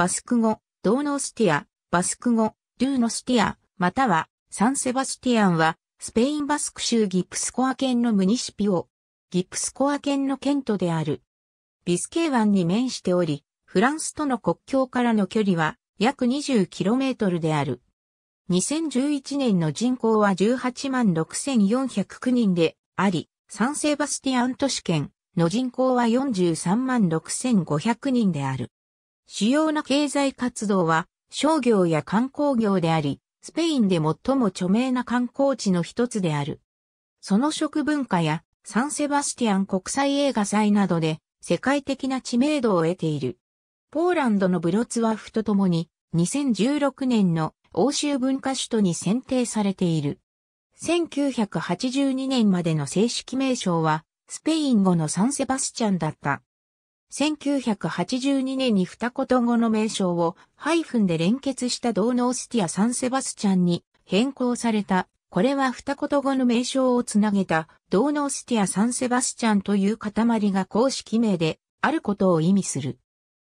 バスク語、ドーノスティア、バスク語、ドゥーノスティア、または、サンセバスティアンは、スペインバスク州ギプスコア県のムニシピオ、ギプスコア県の県都である。ビスケー湾に面しており、フランスとの国境からの距離は約 20km である。2011年の人口は18万6409人であり、サンセバスティアン都市圏の人口は43万6500人である。主要な経済活動は商業や観光業であり、スペインで最も著名な観光地の一つである。その食文化やサンセバスティアン国際映画祭などで世界的な知名度を得ている。ポーランドのブロツワフとともに2016年の欧州文化首都に選定されている。1982年までの正式名称はスペイン語のサンセバスチャンだった。1982年に二言語の名称をハイフンで連結したドーノースティア・サンセバスチャンに変更された。これは二言語の名称をつなげたドーノースティア・サンセバスチャンという塊が公式名であることを意味する。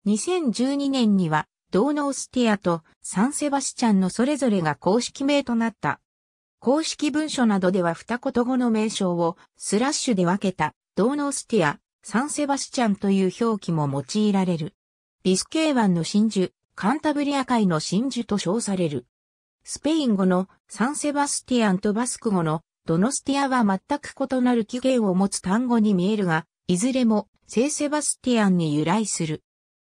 2012年にはドーノースティアとサンセバスチャンのそれぞれが公式名となった。公式文書などでは二言語の名称をスラッシュで分けたドーノースティア、サンセバスチャンという表記も用いられる。ビスケー湾の真珠、カンタブリア海の真珠と称される。スペイン語のサンセバスティアンとバスク語のドノスティアは全く異なる起源を持つ単語に見えるが、いずれも聖セバスティアンに由来する。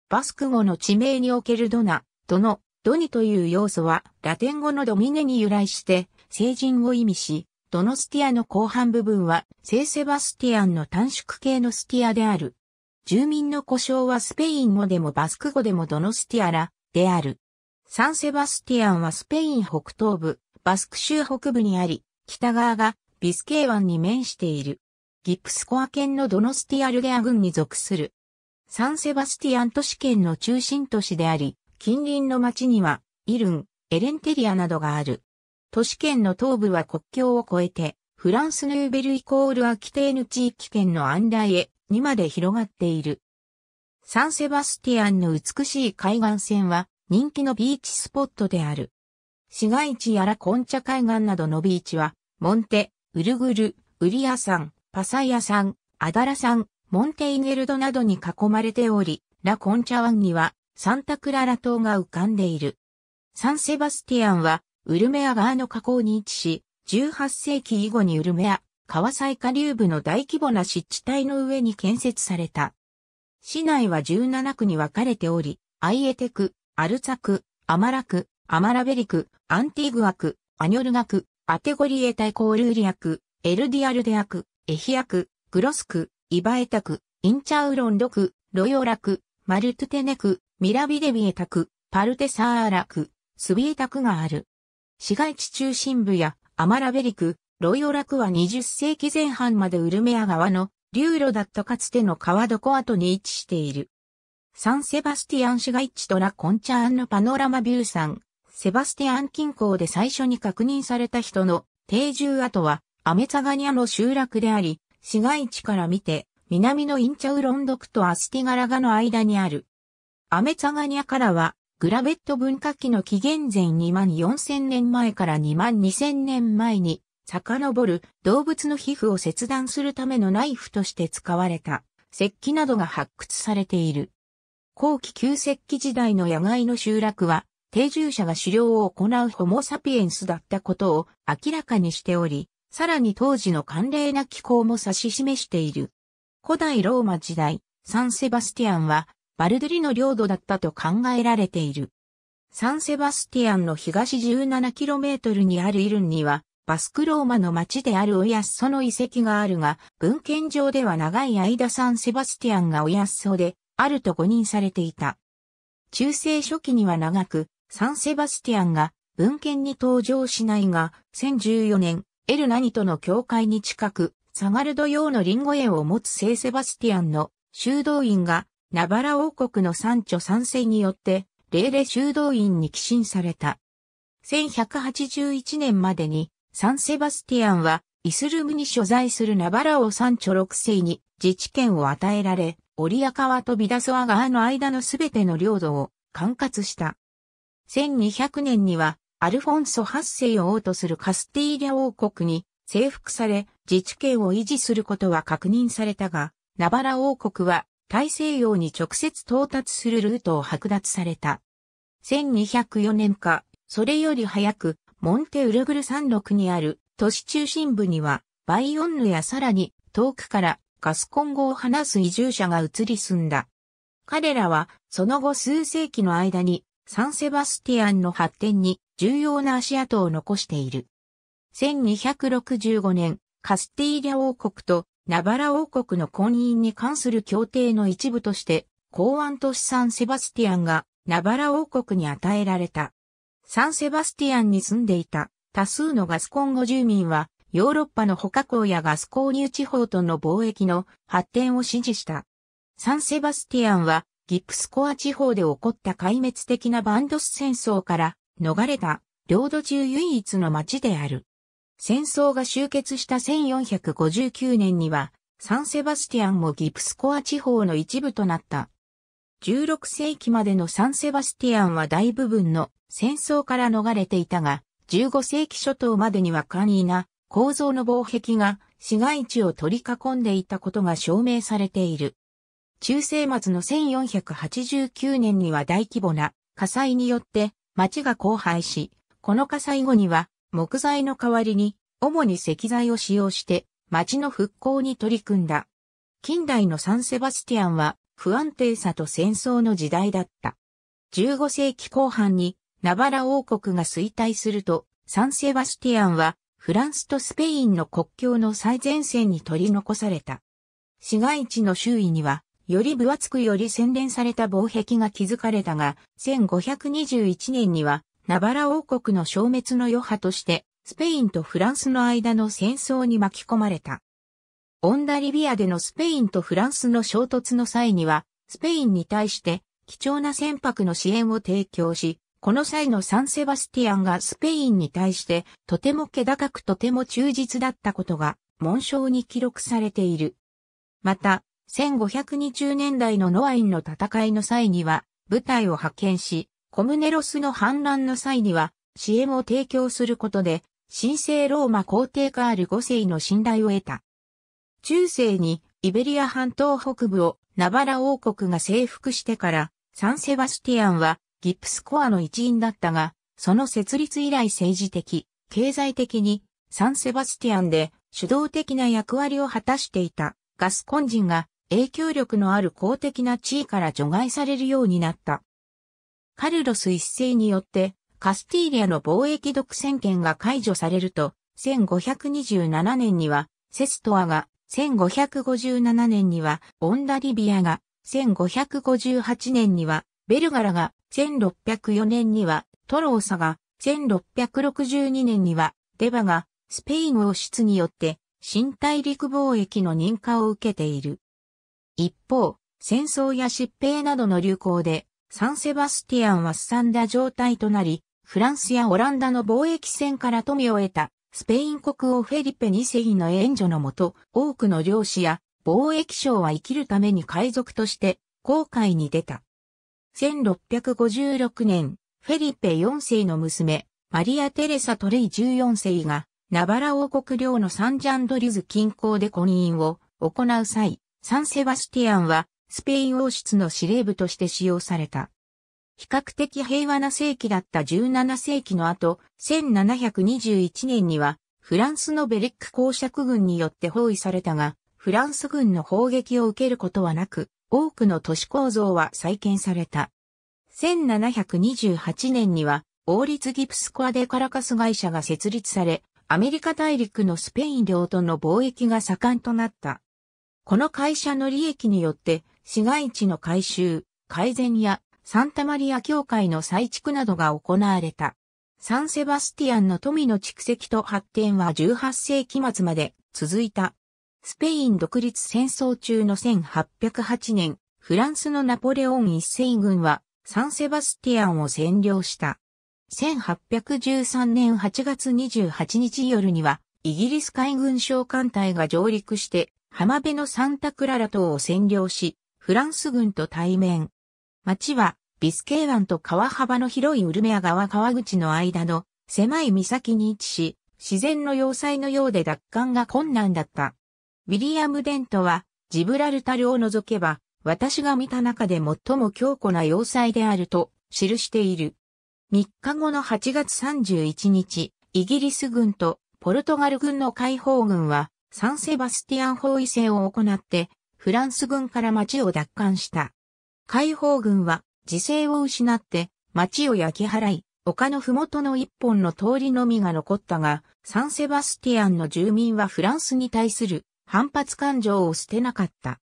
バスク語の地名におけるドナ、ドノ、ドニという要素はラテン語のドミネに由来して、成人を意味し、ドノスティアの後半部分は、聖セバスティアンの短縮系のスティアである。住民の故障はスペイン語でもバスク語でもドノスティアラである。サンセバスティアンはスペイン北東部、バスク州北部にあり、北側がビスケー湾に面している。ギプスコア県のドノスティアルゲア郡に属する。サンセバスティアン都市圏の中心都市であり、近隣の町には、イルン、エレンテリアなどがある。都市圏の東部は国境を越えて、フランスヌーベルイコールアキテーヌ地域圏のライへにまで広がっている。サンセバスティアンの美しい海岸線は人気のビーチスポットである。市街地やらコンチャ海岸などのビーチは、モンテ、ウルグル、ウリア山、パサイア山、アダラ山、モンテイゲルドなどに囲まれており、ラ・コンチャ湾にはサンタクララ島が浮かんでいる。サンセバスティアンはウルメア川の河口に位置し、18世紀以後にウルメア、川西下流部の大規模な湿地帯の上に建設された。市内は17区に分かれており、アイエテ区、アルツァ区、アマラ区、アマラベリ区、アンティグア区、アニョルガ区、アテゴリエタイコールーリア区、エルディアルデア区、エヒア区、グロス区、イバエタ区、インチャウロンド区、ロヨラ区、マルトゥテネ区、ミラビデビエタ区、パルテサーラ区、スビエタ区がある。市街地中心部やアマラベリク、ロイオラクは20世紀前半までウルメア川の流路だったかつての川床跡に位置している。サンセバスティアン市街地とラ・コンチャーンのパノラマビューサン、セバスティアン近郊で最初に確認された人の定住跡はアメツァガニアの集落であり、市街地から見て南のインチャウロンドクとアスティガラガの間にある。アメツァガニアからはグラベット文化期の紀元前2万4000年前から2万2000年前に遡る動物の皮膚を切断するためのナイフとして使われた石器などが発掘されている。後期旧石器時代の野外の集落は定住者が狩猟を行うホモサピエンスだったことを明らかにしており、さらに当時の寒冷な気候も指し示している。古代ローマ時代、サンセバスティアンはバルドリの領土だったと考えられている。サンセバスティアンの東 17km にあるイルンには、バスクローマの町であるオヤッソの遺跡があるが、文献上では長い間サンセバスティアンがオヤッソで、あると誤認されていた。中世初期には長く、サンセバスティアンが文献に登場しないが、1014年、エルナニとの境界に近く、サガルド用のリンゴ園を持つ聖セバスティアンの修道院がナバラ王国の三著三世によって、レーレ修道院に寄進された。1181年までに、サンセバスティアンは、イスルムに所在するナバラ王三著六世に自治権を与えられ、オリア川とビダソア川の間のすべての領土を管轄した。1200年には、アルフォンソ八世を王とするカスティーリャ王国に征服され、自治権を維持することは確認されたが、ナバラ王国は大西洋に直接到達するルートを剥奪された。1204年か、それより早く、モンテウルグル山麓にある都市中心部には、バイオンヌやさらに遠くからガスコン語を話す移住者が移り住んだ。彼らはその後数世紀の間にサンセバスティアンの発展に重要な足跡を残している。1265年、カスティーリャ王国とナバラ王国の婚姻に関する協定の一部として、公安都市サンセバスティアンがナバラ王国に与えられた。サンセバスティアンに住んでいた多数のガスコンゴ住民は、ヨーロッパの捕獲港やガス購入地方との貿易の発展を支持した。サンセバスティアンはギプスコア地方で起こった壊滅的なバンドス戦争から逃れた領土中唯一の町である。戦争が終結した1459年には、サンセバスティアンもギプスコア地方の一部となった。16世紀までのサンセバスティアンは大部分の戦争から逃れていたが、15世紀初頭までには簡易な構造の防壁が市街地を取り囲んでいたことが証明されている。中世末の1489年には大規模な火災によって町が荒廃し、この火災後には木材の代わりに、主に石材を使用して、町の復興に取り組んだ。近代のサンセバスティアンは、不安定さと戦争の時代だった。15世紀後半に、ナバラ王国が衰退すると、サンセバスティアンは、フランスとスペインの国境の最前線に取り残された。市街地の周囲には、より分厚くより洗練された防壁が築かれたが、1521年にはナバラ王国の消滅の余波として、スペインとフランスの間の戦争に巻き込まれた。オンダリビアでのスペインとフランスの衝突の際には、スペインに対して貴重な船舶の支援を提供し、この際のサンセバスティアンがスペインに対してとても気高くとても忠実だったことが紋章に記録されている。また、1520年代のノアインの戦いの際には部隊を派遣し、コムネロスの反乱の際には、支援を提供することで、神聖ローマ皇帝カール5世の信頼を得た。中世にイベリア半島北部をナバラ王国が征服してからサンセバスティアンはギプスコアの一員だったが、その設立以来政治的、経済的にサンセバスティアンで主導的な役割を果たしていたガスコン人が影響力のある公的な地位から除外されるようになった。カルロス一世によって、カスティーリアの貿易独占権が解除されると、1527年には、セストアが、1557年には、オンダリビアが、1558年には、ベルガラが、1604年には、トローサが、1662年には、デバが、スペイン王室によって、新大陸貿易の認可を受けている。一方、戦争や疾病などの流行で、サンセバスティアンはすさんだ状態となり、フランスやオランダの貿易船から富を得た、スペイン国王フェリペ2世の援助のもと、多くの漁師や貿易商は生きるために海賊として航海に出た。1656年、フェリペ4世の娘、マリア・テレサ・トレイ14世が、ナバラ王国領のサンジャンドリュズ近郊で婚姻を行う際、サンセバスティアンはスペイン王室の司令部として使用された。比較的平和な世紀だった17世紀の後、1721年には、フランスのベリック公爵軍によって包囲されたが、フランス軍の砲撃を受けることはなく、多くの都市構造は再建された。1728年には、王立ギプスコアデカラカス会社が設立され、アメリカ大陸のスペイン領との貿易が盛んとなった。この会社の利益によって、市街地の改修、改善やサンタマリア教会の再築などが行われた。サンセバスティアンの富の蓄積と発展は18世紀末まで続いた。スペイン独立戦争中の1808年、フランスのナポレオン一世軍はサンセバスティアンを占領した。1813年8月28日夜には、イギリス海軍小艦隊が上陸して、浜辺のサンタクララ島を占領し、フランス軍と対面。町は、ビスケー湾と川幅の広いウルメア川川口の間の狭い岬に位置し、自然の要塞のようで奪還が困難だった。ウィリアム・デントは、ジブラルタルを除けば、私が見た中で最も強固な要塞であると記している。3日後の8月31日、イギリス軍とポルトガル軍の解放軍はサンセバスティアン包囲戦を行ってフランス軍から町を奪還した。解放軍は自制を失って町を焼き払い、丘の麓の一本の通りのみが残ったが、サンセバスティアンの住民はフランスに対する反発感情を捨てなかった。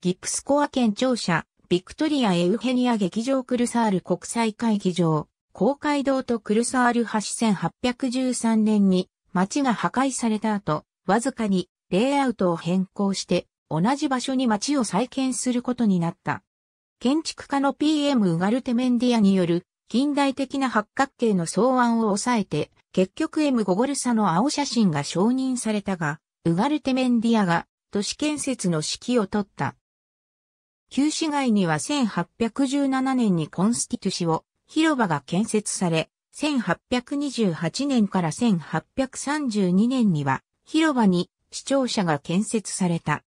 ギプスコア県庁舎、ビクトリア・エウヘニア劇場クルサール国際会議場、公会堂とクルサール橋1813年に街が破壊された後、わずかにレイアウトを変更して同じ場所に町を再建することになった。建築家の PM ウガルテメンディアによる近代的な八角形の草案を抑えて、結局 M ゴゴルサの青写真が承認されたが、ウガルテメンディアが都市建設の指揮を取った。旧市街には1817年にコンスティトゥシを広場が建設され、1828年から1832年には広場に視聴者が建設された。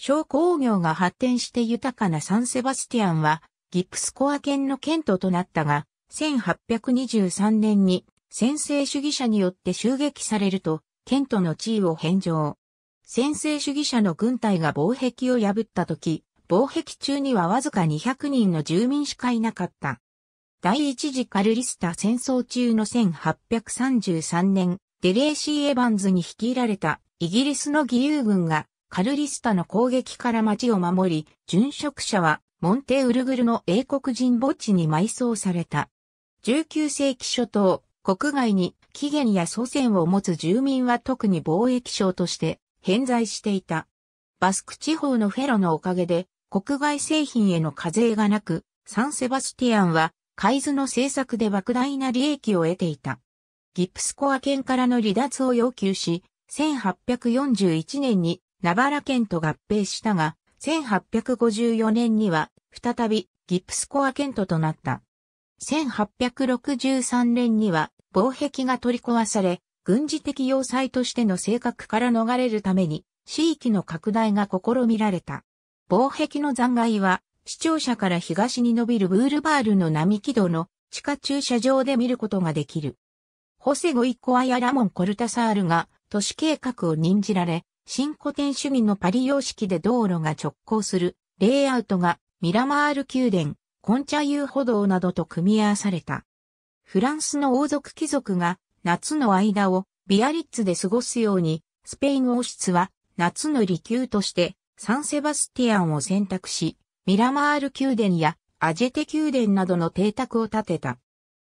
商工業が発展して豊かなサンセバスティアンは、ギプスコア県の県都となったが、1823年に先制主義者によって襲撃されると、県都の地位を返上。先制主義者の軍隊が防壁を破った時、防壁中にはわずか200人の住民しかいなかった。第一次カルリスタ戦争中の1833年、デレーシー・エヴァンズに率いられたイギリスの義勇軍がカルリスタの攻撃から町を守り、殉職者はモンテウルグルの英国人墓地に埋葬された。19世紀初頭、国外に起源や祖先を持つ住民は特に貿易商として偏在していた。バスク地方のフェロのおかげで国外製品への課税がなく、サンセバスティアンは海図の政作で莫大な利益を得ていた。ギプスコア県からの離脱を要求し、1841年にナバラ県と合併したが、1854年には再びギプスコア県ととなった。1863年には防壁が取り壊され、軍事的要塞としての性格から逃れるために、地域の拡大が試みられた。防壁の残骸は、視聴者から東に伸びるブールバールの並木戸の地下駐車場で見ることができる。ホセゴイコアやラモン・コルタサールが都市計画を任じられ、新古典主義のパリ様式で道路が直行するレイアウトがミラマール宮殿、コンチャ遊歩道などと組み合わされた。フランスの王族貴族が夏の間をビアリッツで過ごすように、スペイン王室は夏の離宮としてサンセバスティアンを選択し、ミラマール宮殿やアジェテ宮殿などの邸宅を建てた。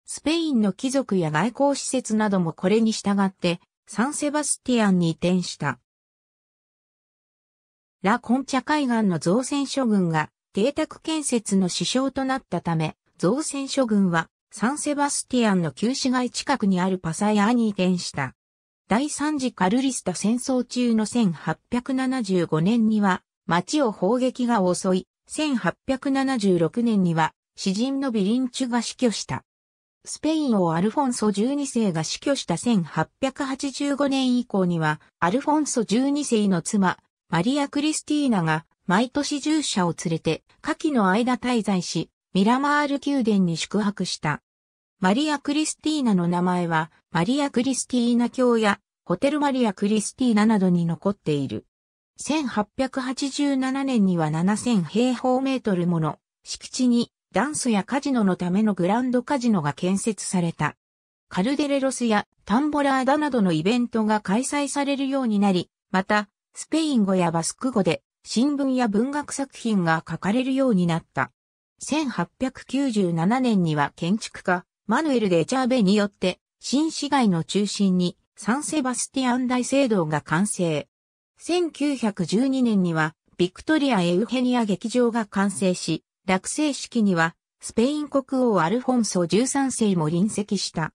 スペインの貴族や外交施設などもこれに従ってサンセバスティアンに移転した。ラ・コンチャ海岸の造船所群が邸宅建設の支障となったため、造船所群はサンセバスティアンの旧市街近くにあるパサヤーに移転した。第三次カルリスタ戦争中の1875年には町を砲撃が襲い、1876年には詩人のビリンチュが死去した。スペイン王アルフォンソ12世が死去した1885年以降には、アルフォンソ12世の妻、マリア・クリスティーナが毎年従者を連れて夏季の間滞在し、ミラマール宮殿に宿泊した。マリア・クリスティーナの名前は、マリア・クリスティーナ教や、ホテルマリア・クリスティーナなどに残っている。1887年には7000平方メートルもの敷地にダンスやカジノのためのグランドカジノが建設された。カルデレロスやタンボラーダなどのイベントが開催されるようになり、またスペイン語やバスク語で新聞や文学作品が書かれるようになった。1897年には建築家、マヌエル・レチャーベによって、新市街の中心にサンセバスティアン大聖堂が完成。1912年には、ビクトリア・エウヘニア劇場が完成し、落成式には、スペイン国王アルフォンソ13世も臨席した。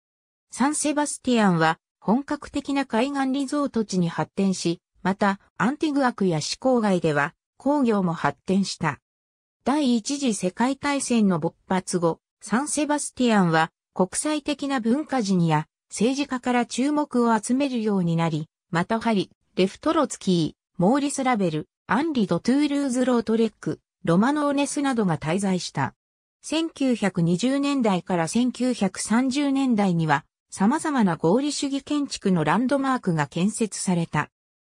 サンセバスティアンは、本格的な海岸リゾート地に発展し、また、アンティグア区や市郊外では、工業も発展した。第一次世界大戦の勃発後、サンセバスティアンは国際的な文化人や政治家から注目を集めるようになり、またハリ、レフトロツキー、モーリス・ラベル、アンリ・ド・トゥールーズ・ロートレック、ロマノーネスなどが滞在した。1920年代から1930年代には様々な合理主義建築のランドマークが建設された。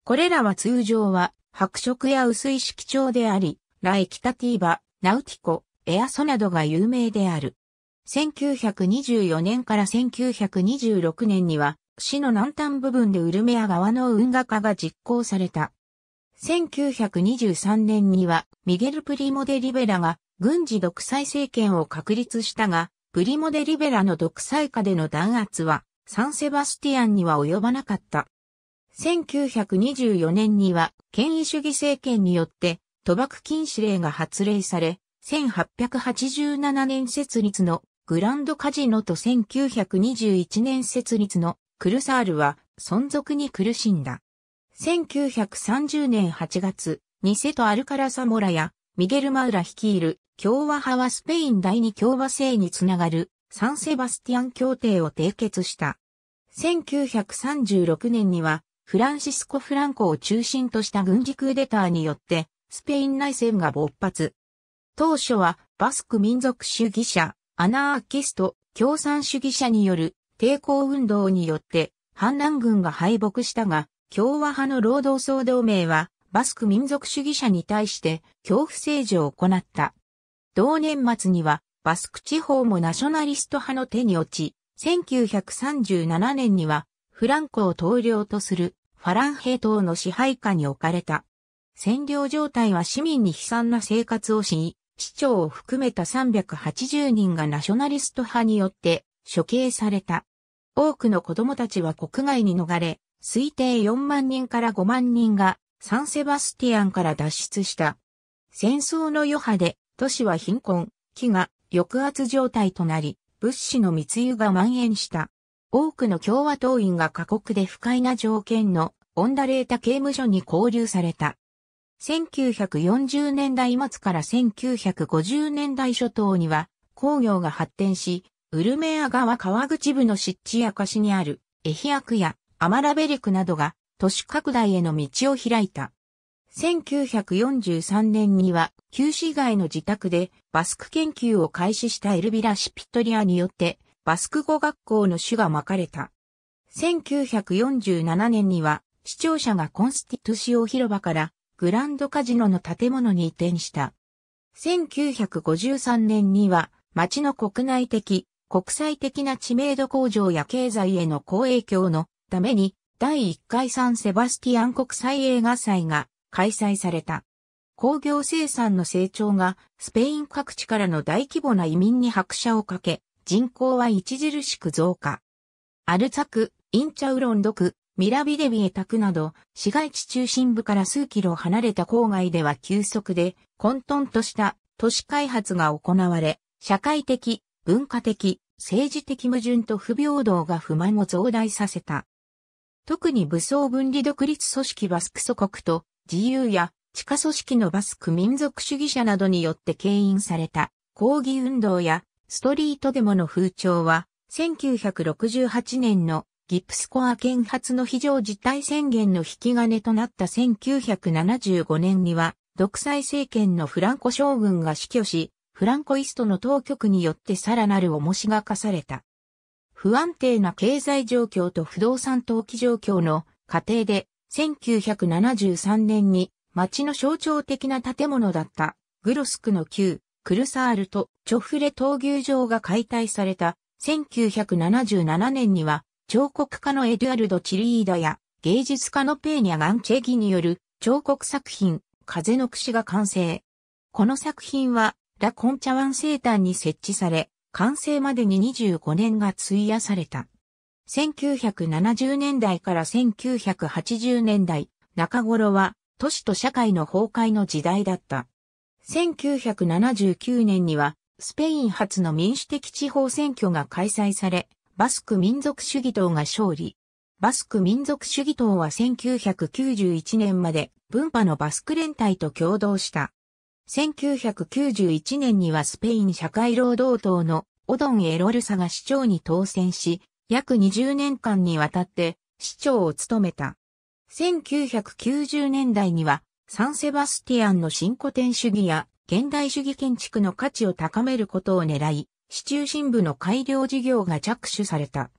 これらは通常は白色や薄い色調であり、ライキタティーバ、ナウティコ、エアソなどが有名である。1924年から1926年には、市の南端部分でウルメア川の運河化が実行された。1923年には、ミゲル・プリモデ・リベラが軍事独裁政権を確立したが、プリモデ・リベラの独裁下での弾圧は、サンセバスティアンには及ばなかった。1924年には権威主義政権によって賭博禁止令が発令され、1887年設立のグランドカジノと1921年設立のクルサールは存続に苦しんだ。1930年8月、ニセとアルカラサモラやミゲル・マウラ率いる共和派はスペイン第二共和制につながるサンセバスティアン協定を締結した。1936年にはフランシスコ・フランコを中心とした軍事クーデターによって、スペイン内戦が勃発。当初は、バスク民族主義者、アナーキスト、共産主義者による抵抗運動によって、反乱軍が敗北したが、共和派の労働総同盟は、バスク民族主義者に対して恐怖政治を行った。同年末には、バスク地方もナショナリスト派の手に落ち、1937年にはフランコを統領とするファランヘ党の支配下に置かれた。占領状態は市民に悲惨な生活をし、市長を含めた380人がナショナリスト派によって処刑された。多くの子供たちは国外に逃れ、推定4万人から5万人がサンセバスティアンから脱出した。戦争の余波で都市は貧困、飢餓、抑圧状態となり、物資の密輸が蔓延した。多くの共和党員が過酷で不快な条件のオンダレータ刑務所に拘留された。1940年代末から1950年代初頭には工業が発展し、ウルメア川川口部の湿地や貸しにあるエヒアクやアマラベリクなどが都市拡大への道を開いた。1943年には旧市街の自宅でバスク研究を開始したエルビラ・シピトリアによってバスク語学校の種がまかれた。1947年には、視聴者がコンスティトゥシオ広場からグランドカジノの建物に移転した。1953年には町の国内的、国際的な知名度向上や経済への好影響のために第1回サンセバスティアン国際映画祭が開催された。工業生産の成長がスペイン各地からの大規模な移民に拍車をかけ、人口は著しく増加。アルツァク、インチャウロンドク、ミラビデビエタクなど、市街地中心部から数キロ離れた郊外では急速で混沌とした都市開発が行われ、社会的、文化的、政治的矛盾と不平等が不満を増大させた。特に武装分離独立組織バスク祖国と自由や地下組織のバスク民族主義者などによって牽引された抗議運動やストリートデモの風潮は、1968年のギプスコア建発の非常事態宣言の引き金となった1975年には、独裁政権のフランコ将軍が死去し、フランコイストの当局によってさらなる重しが課された。不安定な経済状況と不動産投機状況の過程で、1973年に街の象徴的な建物だったグロスクの旧クルサールとチョフレ闘牛場が解体された1977年には彫刻家のエドゥアルド・チリーダや芸術家のペーニャ・ガンチェギによる彫刻作品風の櫛が完成。この作品はラ・コンチャワン生誕に設置され、完成までに25年が費やされた。1970年代から1980年代中頃は都市と社会の崩壊の時代だった。1979年には、スペイン初の民主的地方選挙が開催され、バスク民族主義党が勝利。バスク民族主義党は1991年まで分派のバスク連帯と共同した。1991年にはスペイン社会労働党のオドン・エロルサが市長に当選し、約20年間にわたって市長を務めた。1990年代にはサンセバスティアンの新古典主義や現代主義建築の価値を高めることを狙い、市中心部の改良事業が着手された。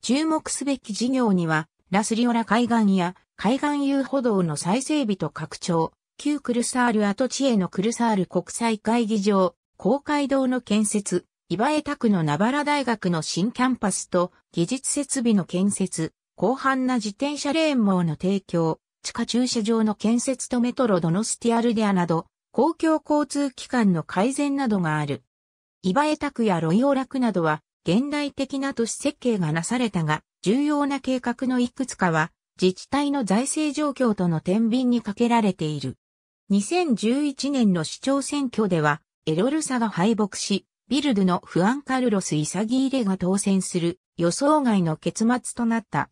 注目すべき事業には、ラスリオラ海岸や海岸遊歩道の再整備と拡張、旧クルサール跡地へのクルサール国際会議場、公会堂の建設、岩江区の名原大学の新キャンパスと技術設備の建設、広範な自転車レーン網の提供、地下駐車場の建設とメトロドノスティアルデアなど、公共交通機関の改善などがある。イバエタクやロイオラクなどは、現代的な都市設計がなされたが、重要な計画のいくつかは、自治体の財政状況との天秤にかけられている。2011年の市長選挙では、エロルサが敗北し、ビルドのフアンカルロス・イサギーレが当選する予想外の結末となった。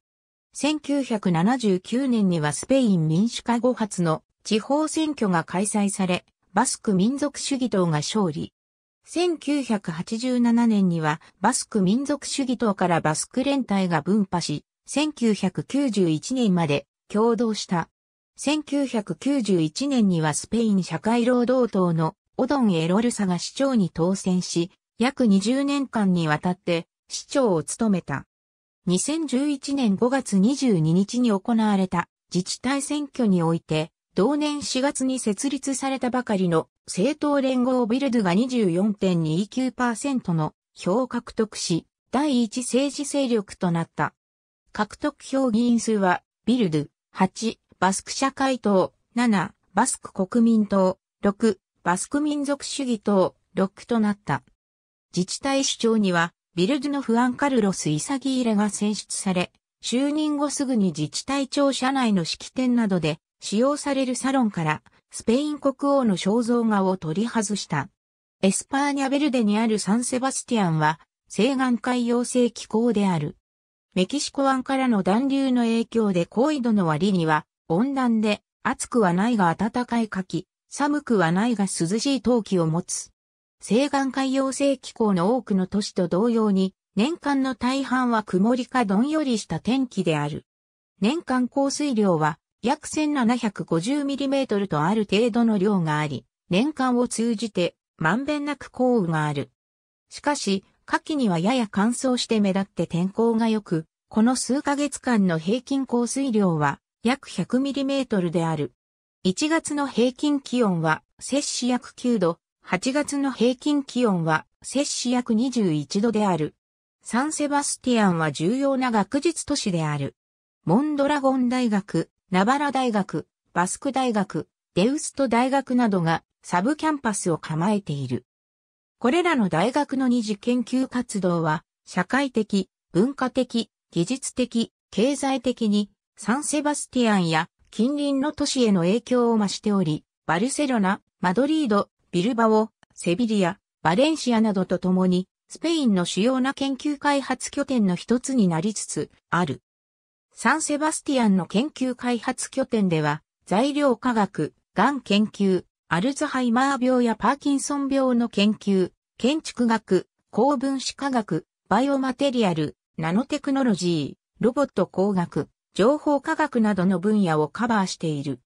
1979年にはスペイン民主化後発の地方選挙が開催され、バスク民族主義党が勝利。1987年にはバスク民族主義党からバスク連帯が分派し、1991年まで共同した。1991年にはスペイン社会労働党のオドン・エロルサが市長に当選し、約20年間にわたって市長を務めた。2011年5月22日に行われた自治体選挙において、同年4月に設立されたばかりの政党連合ビルドが24.29%の票を獲得し、第一政治勢力となった。獲得票議員数は、ビルド8、バスク社会党7、バスク国民党6、バスク民族主義党6となった。自治体主張には、ビルドのフアンカルロス・イサギーレが選出され、就任後すぐに自治体庁舎内の式典などで使用されるサロンからスペイン国王の肖像画を取り外した。エスパーニャベルデにあるサンセバスティアンは西岸海洋性気候である。メキシコ湾からの暖流の影響で高度の割には温暖で暑くはないが暖かい夏季、寒くはないが涼しい冬季を持つ。西岸海洋性気候の多くの都市と同様に、年間の大半は曇りかどんよりした天気である。年間降水量は約 1750mm とある程度の量があり、年間を通じてまんべんなく降雨がある。しかし、夏季にはやや乾燥して目立って天候が良く、この数ヶ月間の平均降水量は約 100mm である。1月の平均気温は摂氏約9度、8月の平均気温は摂氏約21度である。サンセバスティアンは重要な学術都市である。モンドラゴン大学、ナバラ大学、バスク大学、デウスト大学などがサブキャンパスを構えている。これらの大学の二次研究活動は、社会的、文化的、技術的、経済的に、サンセバスティアンや近隣の都市への影響を増しており、バルセロナ、マドリード、ビルバオ、セビリア、バレンシアなどとともに、スペインの主要な研究開発拠点の一つになりつつある。サンセバスティアンの研究開発拠点では、材料科学、がん研究、アルツハイマー病やパーキンソン病の研究、建築学、高分子科学、バイオマテリアル、ナノテクノロジー、ロボット工学、情報科学などの分野をカバーしている。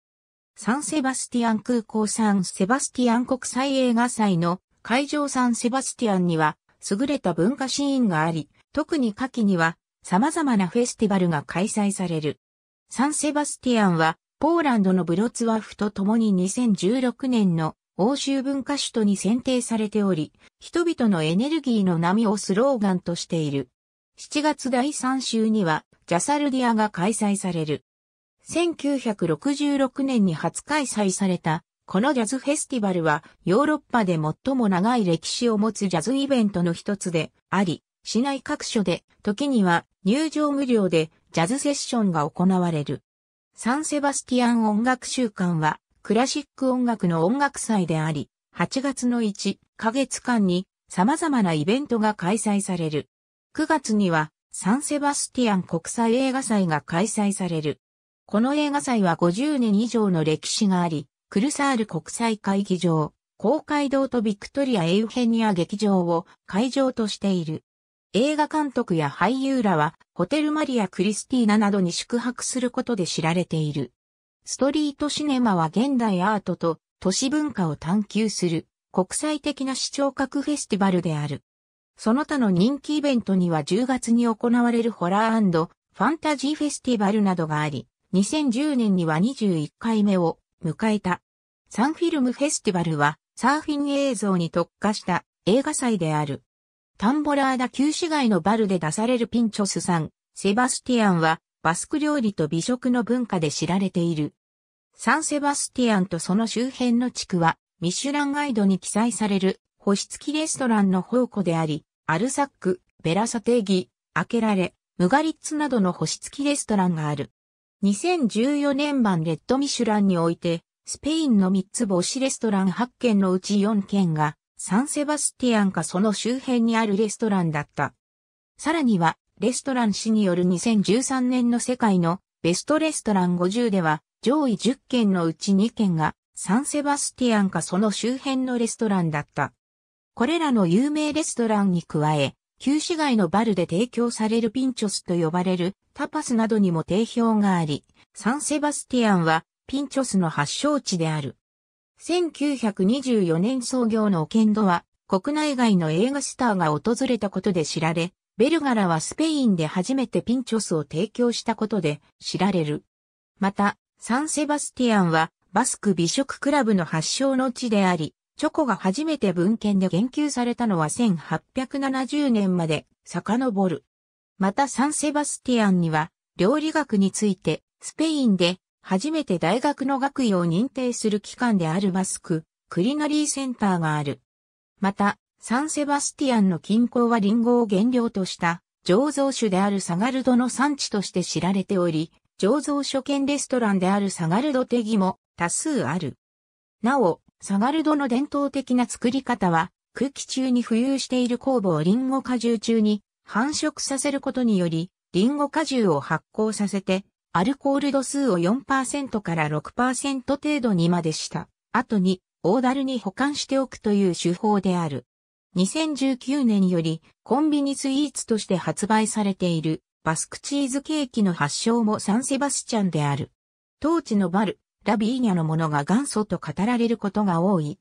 サンセバスティアン空港サンセバスティアン国際映画祭の会場サンセバスティアンには優れた文化シーンがあり、特に夏季には様々なフェスティバルが開催される。サンセバスティアンはポーランドのブロツワフと共に2016年の欧州文化首都に選定されており、人々のエネルギーの波をスローガンとしている。7月第3週にはジャサルディアが開催される。1966年に初開催された、このジャズフェスティバルはヨーロッパで最も長い歴史を持つジャズイベントの一つであり、市内各所で時には入場無料でジャズセッションが行われる。サンセバスティアン音楽週間はクラシック音楽の音楽祭であり、8月の1ヶ月間に様々なイベントが開催される。9月にはサンセバスティアン国際映画祭が開催される。この映画祭は50年以上の歴史があり、クルサール国際会議場、公会堂とビクトリア・エウヘニア劇場を会場としている。映画監督や俳優らは、ホテルマリア・クリスティーナなどに宿泊することで知られている。ストリートシネマは現代アートと都市文化を探求する国際的な視聴覚フェスティバルである。その他の人気イベントには10月に行われるホラーファンタジーフェスティバルなどがあり、2010年には21回目を迎えた。サンフィルムフェスティバルはサーフィン映像に特化した映画祭である。タンボラーダ旧市街のバルで出されるピンチョスさん、セバスティアンはバスク料理と美食の文化で知られている。サンセバスティアンとその周辺の地区はミシュランガイドに記載される星付きレストランの宝庫であり、アルサック、ベラサテギ、アケラレ、ムガリッツなどの星付きレストランがある。2014年版レッドミシュランにおいて、スペインの三つ星レストラン8軒のうち4軒が、サンセバスティアンかその周辺にあるレストランだった。さらには、レストラン市による2013年の世界のベストレストラン50では、上位10軒のうち2軒が、サンセバスティアンかその周辺のレストランだった。これらの有名レストランに加え、旧市街のバルで提供されるピンチョスと呼ばれるタパスなどにも定評があり、サンセバスティアンはピンチョスの発祥地である。1924年創業のオケンドは国内外の映画スターが訪れたことで知られ、ベルガラはスペインで初めてピンチョスを提供したことで知られる。また、サンセバスティアンはバスク美食クラブの発祥の地であり、チョコが初めて文献で言及されたのは1870年まで遡る。またサンセバスティアンには料理学についてスペインで初めて大学の学位を認定する機関であるバスク、クリナリーセンターがある。また、サンセバスティアンの近郊はリンゴを原料とした醸造酒であるサガルドの産地として知られており、醸造所兼レストランであるサガルドテギも多数ある。なお、サガルドの伝統的な作り方は、空気中に浮遊している酵母をリンゴ果汁中に繁殖させることにより、リンゴ果汁を発酵させて、アルコール度数を4%から6%程度にまでした。後に、大樽に保管しておくという手法である。2019年よりコンビニスイーツとして発売されているバスクチーズケーキの発祥もサンセバスチャンである。当地のバル、ラビーニャのものが元祖と語られることが多い。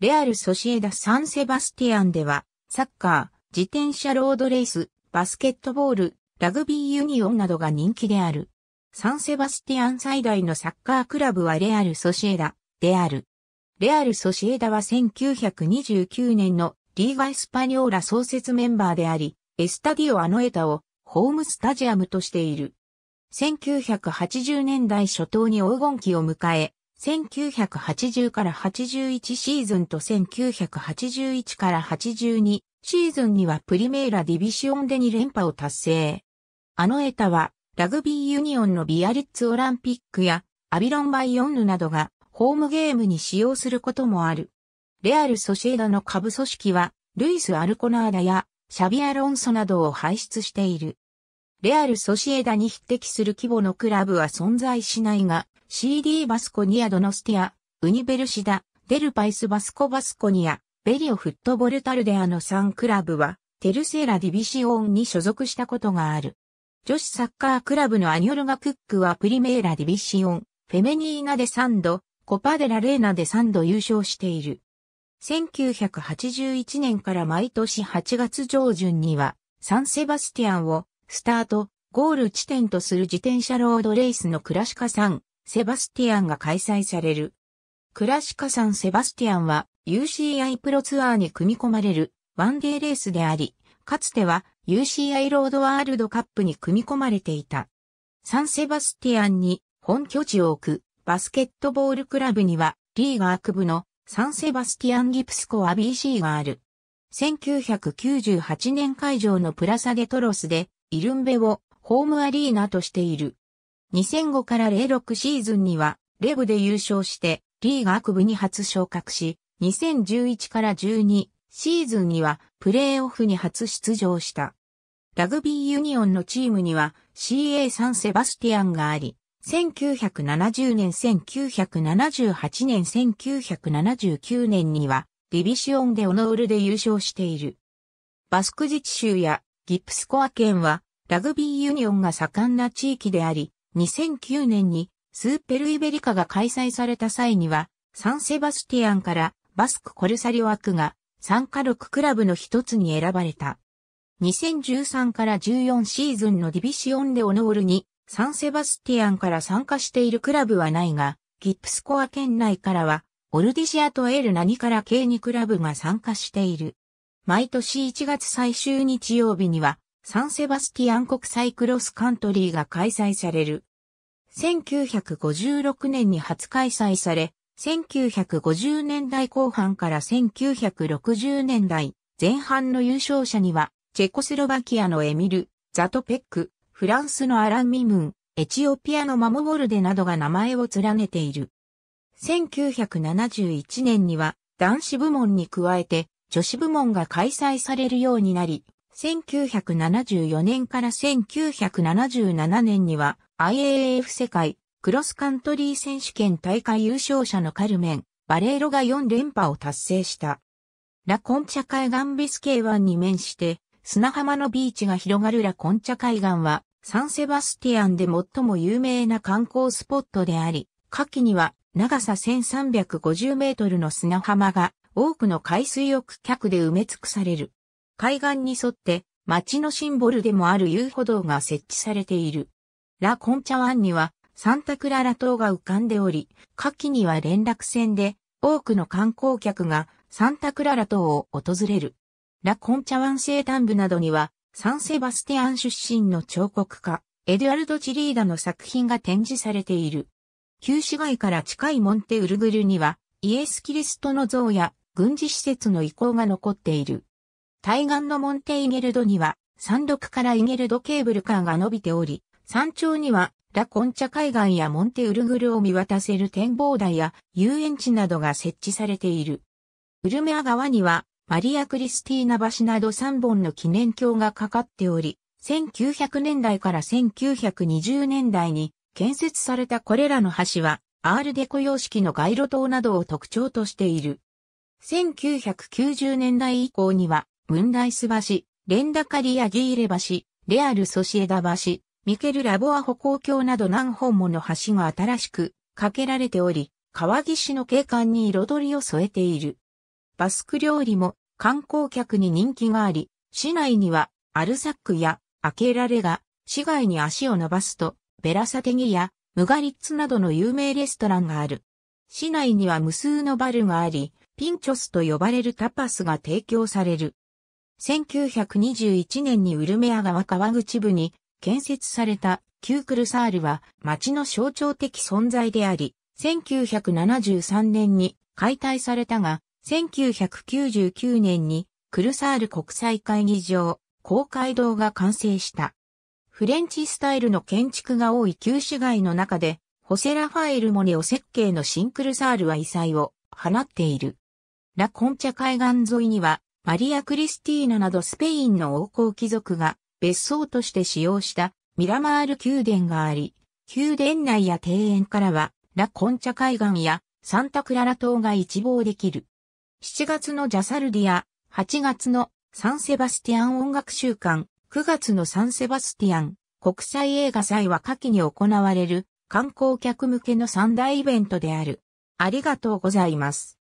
レアル・ソシエダ・サン・セバスティアンでは、サッカー、自転車ロードレース、バスケットボール、ラグビーユニオンなどが人気である。サン・セバスティアン最大のサッカークラブはレアル・ソシエダである。レアル・ソシエダは1929年のリーガ・エスパニョーラ創設メンバーであり、エスタディオ・アノエタをホームスタジアムとしている。1980年代初頭に黄金期を迎え、1980から81シーズンと1981から82シーズンにはプリメーラディビシオンで2連覇を達成。あのエタはラグビーユニオンのビアリッツオランピックやアビロンバイオンヌなどがホームゲームに使用することもある。レアル・ソシエダの下部組織はルイス・アルコナーダやシャビア・ロンソなどを輩出している。レアル・ソシエダに匹敵する規模のクラブは存在しないが、CD バスコニア・ドノスティア、ウニベルシダ、デルパイス・バスコ・バスコニア、ベリオ・フットボルタルデアの3クラブは、テルセーラ・ディビシオンに所属したことがある。女子サッカークラブのアニョルガ・クックはプリメーラ・ディビシオン、フェメニーナで3度、コパデラ・レーナで3度優勝している。1981年から毎年8月上旬には、サンセバスティアンをスタート、ゴール地点とする自転車ロードレースのクラシカサン、セバスティアンが開催される。クラシカサンセバスティアンは UCI プロツアーに組み込まれるワンデーレースであり、かつては UCI ロードワールドカップに組み込まれていた。サンセバスティアンに本拠地を置くバスケットボールクラブにはリーガー区部のサンセバスティアンギプスコア BC がある。1998年会場のプラサデトロスでイルンベをホームアリーナとしている。2005から06シーズンには、レブで優勝して、リーガー区部に初昇格し、2011から12シーズンには、プレーオフに初出場した。ラグビーユニオンのチームには CA サンセバスティアンがあり、1970年、1978年、1979年には、ディビシオンでオノールで優勝している。バスク自治州やギプスコア県は、ラグビーユニオンが盛んな地域であり、2009年にスーペルイベリカが開催された際には、サンセバスティアンからバスク・コルサリオクが参加6クラブの一つに選ばれた。2013から14シーズンのディビシオンでオノールにサンセバスティアンから参加しているクラブはないが、ギプスコア県内からはオルディシアとエルナニから系2クラブが参加している。毎年1月最終日曜日には、サンセバスティアン国際クロスカントリーが開催される。1956年に初開催され、1950年代後半から1960年代前半の優勝者には、チェコスロバキアのエミル、ザトペック、フランスのアラン・ミムン、エチオピアのマモボルデなどが名前を連ねている。1971年には男子部門に加えて女子部門が開催されるようになり、1974年から1977年には IAAF 世界クロスカントリー選手権大会優勝者のカルメン、バレーロが4連覇を達成した。ラコンチャ海岸ビスケイ湾に面して、砂浜のビーチが広がるラコンチャ海岸は、サンセバスティアンで最も有名な観光スポットであり、夏季には長さ1350メートルの砂浜が多くの海水浴客で埋め尽くされる。海岸に沿って街のシンボルでもある遊歩道が設置されている。ラ・コンチャ湾にはサンタクララ島が浮かんでおり、夏季には連絡船で多くの観光客がサンタクララ島を訪れる。ラ・コンチャ湾西端部などにはサンセバスティアン出身の彫刻家、エドゥアルド・チリーダの作品が展示されている。旧市街から近いモンテウルグルには、イエス・キリストの像や軍事施設の遺構が残っている。対岸のモンテイゲルドには、山麓からイゲルドケーブルカーが伸びており、山頂には、ラコンチャ海岸やモンテウルグルを見渡せる展望台や遊園地などが設置されている。ウルメア川には、マリア・クリスティーナ橋など3本の記念橋がかかっており、1900年代から1920年代に建設されたこれらの橋は、アールデコ様式の街路灯などを特徴としている。1990年代以降には、ムンダイス橋、レンダカリアギーレ橋、レアルソシエダ橋、ミケルラボア歩行橋など何本もの橋が新しく架けられており、川岸の景観に彩りを添えている。バスク料理も観光客に人気があり、市内にはアルサックやアケラレが市外に足を伸ばすと、ベラサテギやムガリッツなどの有名レストランがある。市内には無数のバルがあり、ピンチョスと呼ばれるタパスが提供される。1921年にウルメア川川口部に建設されたキュークルサールは町の象徴的存在であり、1973年に解体されたが、1999年にクルサール国際会議場、公会堂が完成した。フレンチスタイルの建築が多い旧市街の中で、ホセラファエル・モネオ設計のシンクルサールは異彩を放っている。ラ・コンチャ海岸沿いには、マリア・クリスティーナなどスペインの王侯貴族が別荘として使用したミラマール宮殿があり、宮殿内や庭園からは、ラ・コンチャ海岸やサンタクララ島が一望できる。7月のジャサルディア、8月のサンセバスティアン音楽週間、9月のサンセバスティアン国際映画祭は夏季に行われる観光客向けの三大イベントである。ありがとうございます。